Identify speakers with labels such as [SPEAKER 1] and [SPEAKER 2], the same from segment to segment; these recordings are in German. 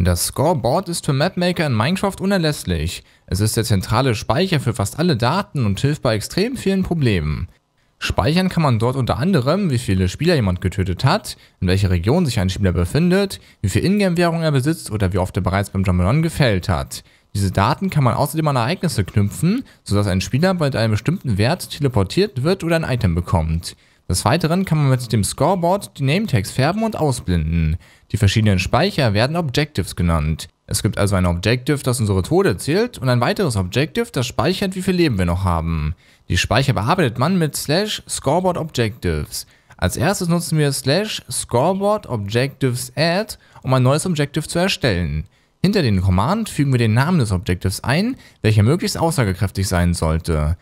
[SPEAKER 1] Das Scoreboard ist für Mapmaker in Minecraft unerlässlich. Es ist der zentrale Speicher für fast alle Daten und hilft bei extrem vielen Problemen. Speichern kann man dort unter anderem, wie viele Spieler jemand getötet hat, in welcher Region sich ein Spieler befindet, wie viel Ingame-Währung er besitzt oder wie oft er bereits beim Jump'n'Run gefällt hat. Diese Daten kann man außerdem an Ereignisse knüpfen, sodass ein Spieler bei einem bestimmten Wert teleportiert wird oder ein Item bekommt. Des Weiteren kann man mit dem Scoreboard die Nametags färben und ausblenden. Die verschiedenen Speicher werden Objectives genannt. Es gibt also ein Objective, das unsere Tode zählt und ein weiteres Objective, das speichert, wie viel Leben wir noch haben. Die Speicher bearbeitet man mit slash scoreboard objectives. Als erstes nutzen wir slash scoreboard objectives add, um ein neues Objective zu erstellen. Hinter den Command fügen wir den Namen des Objectives ein, welcher möglichst aussagekräftig sein sollte.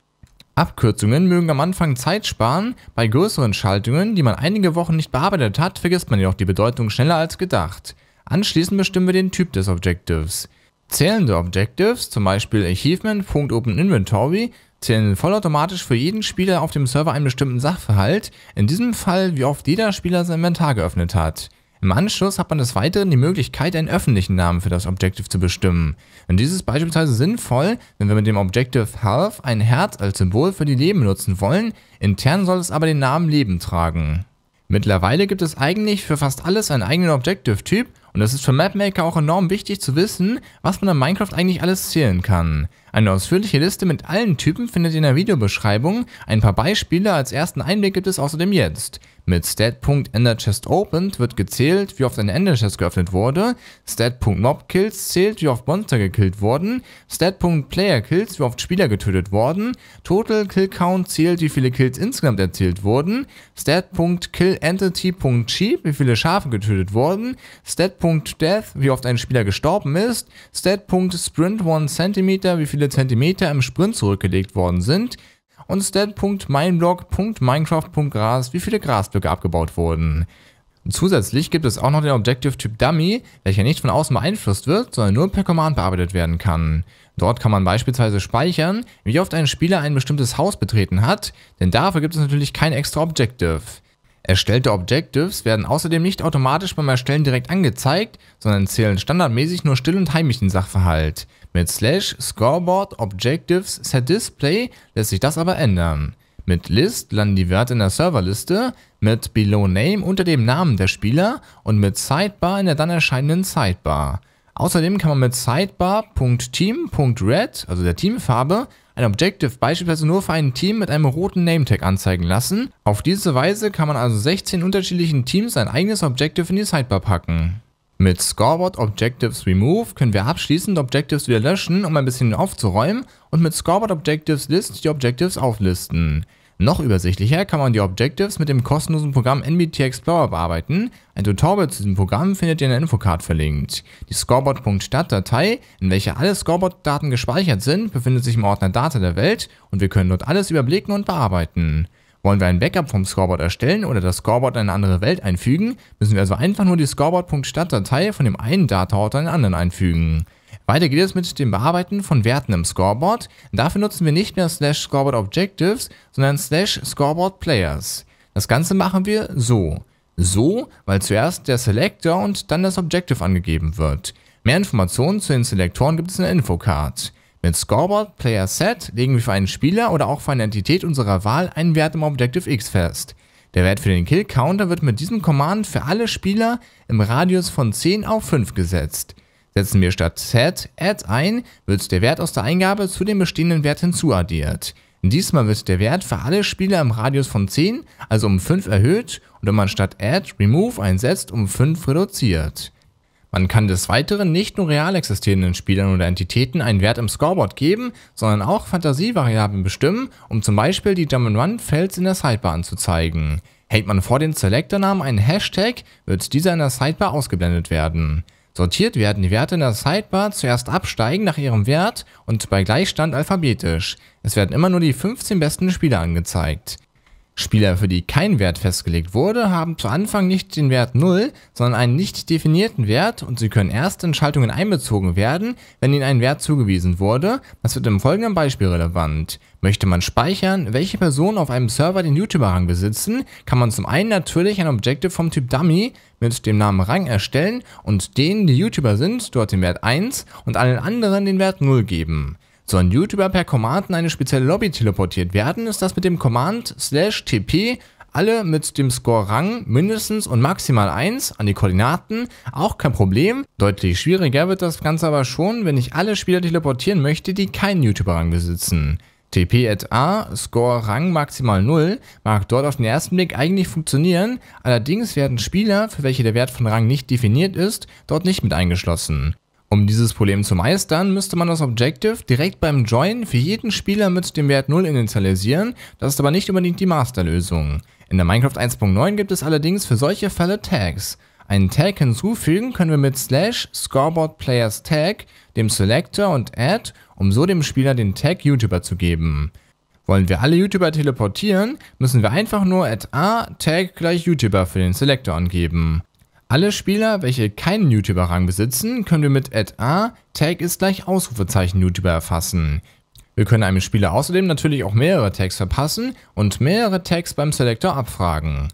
[SPEAKER 1] Abkürzungen mögen am Anfang Zeit sparen, bei größeren Schaltungen, die man einige Wochen nicht bearbeitet hat, vergisst man jedoch die Bedeutung schneller als gedacht. Anschließend bestimmen wir den Typ des Objectives. Zählende Objectives, zum Beispiel Achievement.OpenInventory, zählen vollautomatisch für jeden Spieler auf dem Server einen bestimmten Sachverhalt, in diesem Fall wie oft jeder Spieler sein Inventar geöffnet hat. Im Anschluss hat man des Weiteren die Möglichkeit, einen öffentlichen Namen für das Objective zu bestimmen. Und dies ist beispielsweise sinnvoll, wenn wir mit dem Objective Health ein Herz als Symbol für die Leben nutzen wollen, intern soll es aber den Namen Leben tragen. Mittlerweile gibt es eigentlich für fast alles einen eigenen Objective-Typ und es ist für Mapmaker auch enorm wichtig zu wissen, was man in Minecraft eigentlich alles zählen kann. Eine ausführliche Liste mit allen Typen findet ihr in der Videobeschreibung, ein paar Beispiele als ersten Einblick gibt es außerdem jetzt. Mit stat.enderchest_opened wird gezählt, wie oft ein Enderchest geöffnet wurde, stat.mobkills zählt, wie oft Monster gekillt wurden, stat.playerkills, wie oft Spieler getötet wurden, totalkillcount zählt, wie viele Kills insgesamt erzielt wurden, stat.killentity.cheap, wie viele Schafe getötet wurden, stat Stat.death, wie oft ein Spieler gestorben ist, Stat.sprint 1 cm, wie viele Zentimeter im Sprint zurückgelegt worden sind und Stat.mineblock.minecraft.gras, wie viele Grasblöcke abgebaut wurden. Zusätzlich gibt es auch noch den Objective-Typ Dummy, welcher nicht von außen beeinflusst wird, sondern nur per Command bearbeitet werden kann. Dort kann man beispielsweise speichern, wie oft ein Spieler ein bestimmtes Haus betreten hat, denn dafür gibt es natürlich kein extra Objective. Erstellte Objectives werden außerdem nicht automatisch beim Erstellen direkt angezeigt, sondern zählen standardmäßig nur still und heimlich den Sachverhalt. Mit Slash Scoreboard Objectives Set Display lässt sich das aber ändern. Mit List landen die Werte in der Serverliste, mit Below Name unter dem Namen der Spieler und mit Sidebar in der dann erscheinenden Sidebar. Außerdem kann man mit Sidebar.team.red, also der Teamfarbe, ein Objective beispielsweise nur für ein Team mit einem roten Nametag anzeigen lassen. Auf diese Weise kann man also 16 unterschiedlichen Teams ein eigenes Objective in die Sidebar packen. Mit Scoreboard Objectives Remove können wir abschließend Objectives wieder löschen, um ein bisschen aufzuräumen und mit Scoreboard Objectives List die Objectives auflisten. Noch übersichtlicher kann man die Objectives mit dem kostenlosen Programm NBT Explorer bearbeiten. Ein Tutorial zu diesem Programm findet ihr in der Infocard verlinkt. Die scoreboard.stat-Datei, in welcher alle Scoreboard-Daten gespeichert sind, befindet sich im Ordner Data der Welt und wir können dort alles überblicken und bearbeiten. Wollen wir ein Backup vom Scoreboard erstellen oder das Scoreboard in eine andere Welt einfügen, müssen wir also einfach nur die Scoreboard.stat-Datei von dem einen data Dataort in den anderen einfügen. Weiter geht es mit dem Bearbeiten von Werten im Scoreboard. Dafür nutzen wir nicht mehr slash Scoreboard Objectives, sondern slash Scoreboard Players. Das Ganze machen wir so. So, weil zuerst der Selector und dann das Objective angegeben wird. Mehr Informationen zu den Selektoren gibt es in der Infocard. Mit Scoreboard Player Set legen wir für einen Spieler oder auch für eine Entität unserer Wahl einen Wert im Objective X fest. Der Wert für den Kill Counter wird mit diesem Command für alle Spieler im Radius von 10 auf 5 gesetzt. Setzen wir statt set add ein, wird der Wert aus der Eingabe zu dem bestehenden Wert hinzuaddiert. Diesmal wird der Wert für alle Spieler im Radius von 10, also um 5 erhöht und wenn man statt add remove einsetzt, um 5 reduziert. Man kann des Weiteren nicht nur real existierenden Spielern oder Entitäten einen Wert im Scoreboard geben, sondern auch Fantasievariablen bestimmen, um zum Beispiel die Jump'n'Run Fels in der Sidebar anzuzeigen. Hält man vor den Selectornamen einen Hashtag, wird dieser in der Sidebar ausgeblendet werden sortiert werden die Werte in der Sidebar zuerst absteigen nach ihrem Wert und bei Gleichstand alphabetisch. Es werden immer nur die 15 besten Spieler angezeigt. Spieler, für die kein Wert festgelegt wurde, haben zu Anfang nicht den Wert 0, sondern einen nicht definierten Wert und sie können erst in Schaltungen einbezogen werden, wenn ihnen ein Wert zugewiesen wurde. Das wird im folgenden Beispiel relevant. Möchte man speichern, welche Personen auf einem Server den YouTuber-Rang besitzen, kann man zum einen natürlich ein Objective vom Typ Dummy mit dem Namen Rang erstellen und denen, die YouTuber sind, dort den Wert 1 und allen anderen den Wert 0 geben sollen YouTuber per Command in eine spezielle Lobby teleportiert werden, ist das mit dem Command slash tp alle mit dem Score Rang mindestens und maximal 1 an die Koordinaten, auch kein Problem. Deutlich schwieriger wird das Ganze aber schon, wenn ich alle Spieler teleportieren möchte, die keinen YouTuber-Rang besitzen. TP at A, Score Rang maximal 0, mag dort auf den ersten Blick eigentlich funktionieren, allerdings werden Spieler, für welche der Wert von Rang nicht definiert ist, dort nicht mit eingeschlossen. Um dieses Problem zu meistern, müsste man das Objective direkt beim Join für jeden Spieler mit dem Wert 0 initialisieren, das ist aber nicht unbedingt die Masterlösung. In der Minecraft 1.9 gibt es allerdings für solche Fälle Tags. Einen Tag hinzufügen können wir mit slash scoreboard players tag, dem Selector und add, um so dem Spieler den Tag YouTuber zu geben. Wollen wir alle YouTuber teleportieren, müssen wir einfach nur add a tag gleich YouTuber für den Selector angeben. Alle Spieler, welche keinen YouTuber-Rang besitzen, können wir mit add a Tag ist gleich Ausrufezeichen YouTuber erfassen. Wir können einem Spieler außerdem natürlich auch mehrere Tags verpassen und mehrere Tags beim Selector abfragen.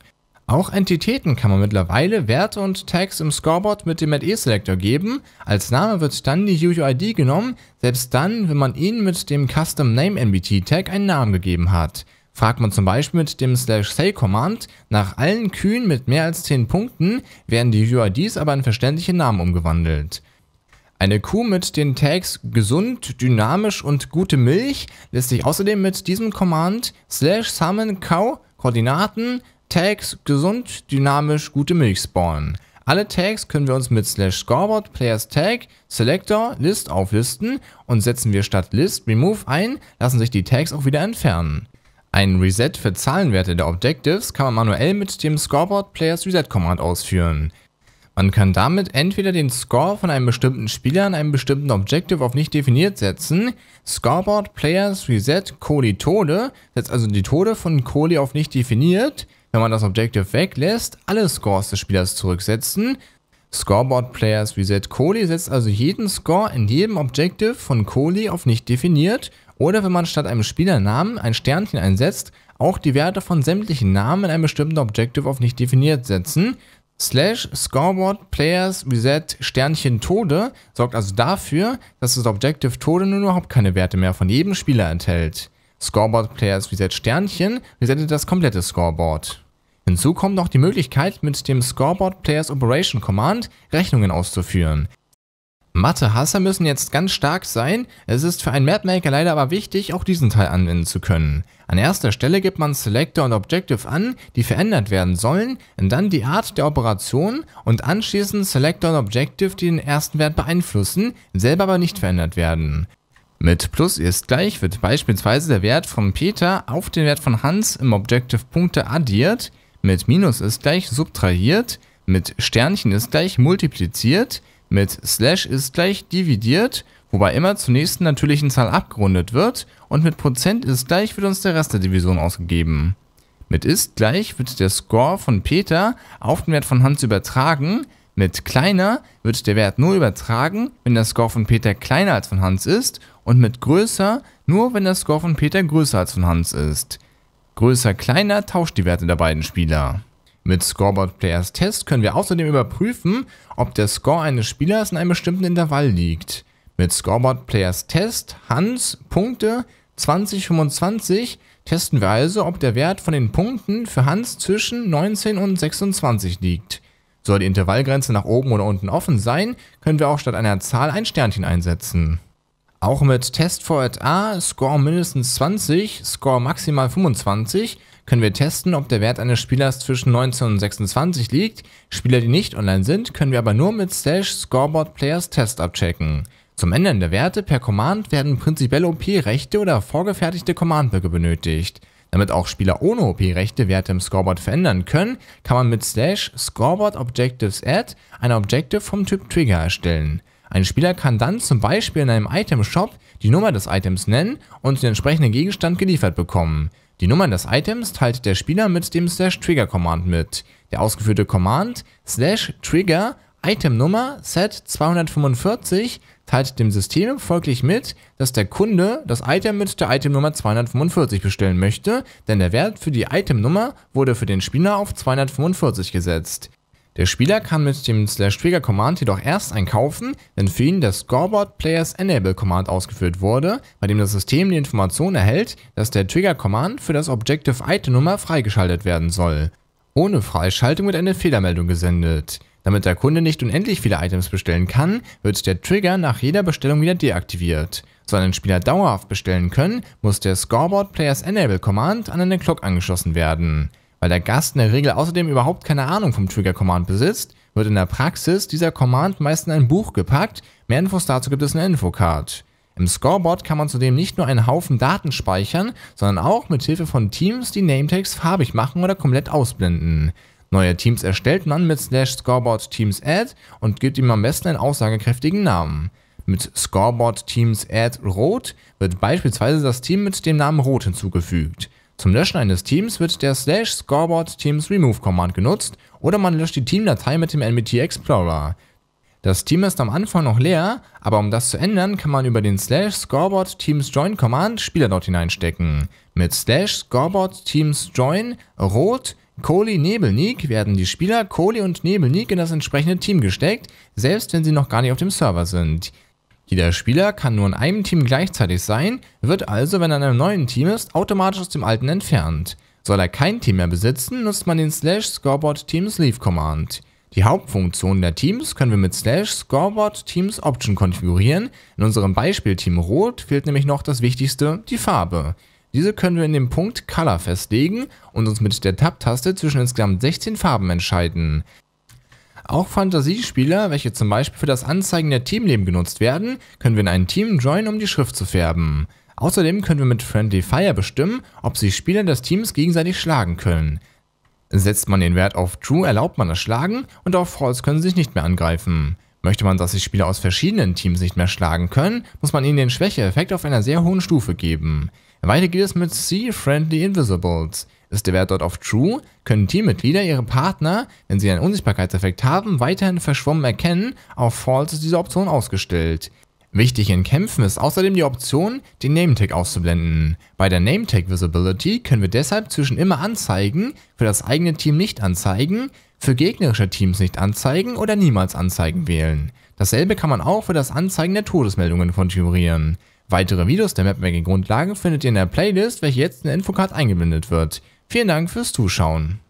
[SPEAKER 1] Auch Entitäten kann man mittlerweile Werte und Tags im Scoreboard mit dem e selector geben. Als Name wird dann die UUID genommen, selbst dann, wenn man ihnen mit dem Custom Name NBT Tag einen Namen gegeben hat. Fragt man zum Beispiel mit dem slash say Command nach allen Kühen mit mehr als 10 Punkten, werden die UIDs aber in verständliche Namen umgewandelt. Eine Kuh mit den Tags gesund, dynamisch und gute Milch lässt sich außerdem mit diesem Command slash summon cow Koordinaten Tags gesund, dynamisch, gute Milch spawnen. Alle Tags können wir uns mit slash scoreboard players tag selector list auflisten und setzen wir statt list remove ein, lassen sich die Tags auch wieder entfernen. Ein Reset für Zahlenwerte der Objectives kann man manuell mit dem Scoreboard Players Reset Command ausführen. Man kann damit entweder den Score von einem bestimmten Spieler an einem bestimmten Objective auf nicht definiert setzen. Scoreboard Players Reset Kohli Tode setzt also die Tode von Kohli auf nicht definiert. Wenn man das Objective weglässt, alle Scores des Spielers zurücksetzen. Scoreboard Players Reset Kohli setzt also jeden Score in jedem Objective von Kohli auf nicht definiert oder wenn man statt einem Spielernamen ein Sternchen einsetzt, auch die Werte von sämtlichen Namen in einem bestimmten Objective auf nicht definiert setzen. Slash Scoreboard Players Reset Sternchen Tode sorgt also dafür, dass das Objective Tode nun überhaupt keine Werte mehr von jedem Spieler enthält. Scoreboard Players Reset Sternchen resettet das komplette Scoreboard. Hinzu kommt noch die Möglichkeit, mit dem Scoreboard Players Operation Command Rechnungen auszuführen. Mathe-Hasser müssen jetzt ganz stark sein, es ist für einen Mapmaker leider aber wichtig, auch diesen Teil anwenden zu können. An erster Stelle gibt man Selector und Objective an, die verändert werden sollen, dann die Art der Operation und anschließend Selector und Objective, die den ersten Wert beeinflussen, selber aber nicht verändert werden. Mit Plus ist gleich wird beispielsweise der Wert von Peter auf den Wert von Hans im Objective Punkte addiert, mit Minus ist gleich subtrahiert, mit Sternchen ist gleich multipliziert, mit slash ist gleich dividiert, wobei immer zur nächsten natürlichen Zahl abgerundet wird und mit Prozent ist gleich wird uns der Rest der Division ausgegeben. Mit ist gleich wird der Score von Peter auf den Wert von Hans übertragen, mit kleiner wird der Wert nur übertragen, wenn der Score von Peter kleiner als von Hans ist und mit größer nur, wenn der Score von Peter größer als von Hans ist. Größer kleiner tauscht die Werte der beiden Spieler. Mit Scoreboard Players Test können wir außerdem überprüfen, ob der Score eines Spielers in einem bestimmten Intervall liegt. Mit Scoreboard Players Test Hans Punkte 2025 testen wir also, ob der Wert von den Punkten für Hans zwischen 19 und 26 liegt. Soll die Intervallgrenze nach oben oder unten offen sein, können wir auch statt einer Zahl ein Sternchen einsetzen. Auch mit Test for A, Score mindestens 20, Score maximal 25 können wir testen, ob der Wert eines Spielers zwischen 19 und 26 liegt. Spieler, die nicht online sind, können wir aber nur mit Slash Scoreboard Players Test abchecken. Zum Ändern der Werte per Command werden prinzipiell OP-Rechte oder vorgefertigte Command-Blöcke benötigt. Damit auch Spieler ohne OP-Rechte Werte im Scoreboard verändern können, kann man mit Slash Scoreboard Objectives Add eine Objective vom Typ Trigger erstellen. Ein Spieler kann dann zum Beispiel in einem Item-Shop die Nummer des Items nennen und den entsprechenden Gegenstand geliefert bekommen. Die Nummern des Items teilt der Spieler mit dem Slash Trigger Command mit. Der ausgeführte Command Slash Trigger Item Nummer Set 245 teilt dem System folglich mit, dass der Kunde das Item mit der Itemnummer 245 bestellen möchte, denn der Wert für die Itemnummer wurde für den Spieler auf 245 gesetzt. Der Spieler kann mit dem Slash-Trigger-Command jedoch erst einkaufen, wenn für ihn der Scoreboard-Players-Enable-Command ausgeführt wurde, bei dem das System die Information erhält, dass der Trigger-Command für das Objective-Item-Nummer freigeschaltet werden soll. Ohne Freischaltung wird eine Fehlermeldung gesendet. Damit der Kunde nicht unendlich viele Items bestellen kann, wird der Trigger nach jeder Bestellung wieder deaktiviert. Soll ein Spieler dauerhaft bestellen können, muss der Scoreboard Players Enable Command an eine Clock angeschlossen werden. Weil der Gast in der Regel außerdem überhaupt keine Ahnung vom Trigger Command besitzt, wird in der Praxis dieser Command meist in ein Buch gepackt, mehr Infos dazu gibt es in der Infocard. Im Scoreboard kann man zudem nicht nur einen Haufen Daten speichern, sondern auch mit Hilfe von Teams die Nametags farbig machen oder komplett ausblenden. Neue Teams erstellt man mit slash scoreboard teams add und gibt ihm am besten einen aussagekräftigen Namen. Mit Scoreboard Teams Add Rot wird beispielsweise das Team mit dem Namen Rot hinzugefügt. Zum Löschen eines Teams wird der slash scoreboard teams remove Command genutzt oder man löscht die Teamdatei mit dem NBT Explorer. Das Team ist am Anfang noch leer, aber um das zu ändern, kann man über den slash scoreboard teams join Command Spieler dort hineinstecken. Mit slash scoreboard teams join rot Kohli Nebelnik werden die Spieler Kohli und Nebelnik in das entsprechende Team gesteckt, selbst wenn sie noch gar nicht auf dem Server sind. Jeder Spieler kann nur in einem Team gleichzeitig sein, wird also, wenn er in einem neuen Team ist, automatisch aus dem alten entfernt. Soll er kein Team mehr besitzen, nutzt man den Slash Scoreboard Teams Leave Command. Die Hauptfunktionen der Teams können wir mit Slash Scoreboard Teams Option konfigurieren. In unserem Beispiel Team Rot fehlt nämlich noch das Wichtigste, die Farbe. Diese können wir in dem Punkt Color festlegen und uns mit der Tab-Taste zwischen insgesamt 16 Farben entscheiden. Auch Fantasiespieler, welche zum Beispiel für das Anzeigen der Teamleben genutzt werden, können wir in ein Team joinen, um die Schrift zu färben. Außerdem können wir mit Friendly Fire bestimmen, ob sich Spieler des Teams gegenseitig schlagen können. Setzt man den Wert auf True, erlaubt man das Schlagen und auf False können sie sich nicht mehr angreifen. Möchte man, dass sich Spieler aus verschiedenen Teams nicht mehr schlagen können, muss man ihnen den Schwächeeffekt auf einer sehr hohen Stufe geben. Weiter geht es mit Sea Friendly Invisibles. Ist der Wert dort auf True, können Teammitglieder ihre Partner, wenn sie einen Unsichtbarkeitseffekt haben, weiterhin verschwommen erkennen. Auf False ist diese Option ausgestellt. Wichtig in Kämpfen ist außerdem die Option, den Nametag auszublenden. Bei der Nametag Visibility können wir deshalb zwischen immer anzeigen, für das eigene Team nicht anzeigen, für gegnerische Teams nicht anzeigen oder niemals anzeigen wählen. Dasselbe kann man auch für das Anzeigen der Todesmeldungen konfigurieren. Weitere Videos der Mapmaking-Grundlagen findet ihr in der Playlist, welche jetzt in der Infocard eingeblendet wird. Vielen Dank fürs Zuschauen.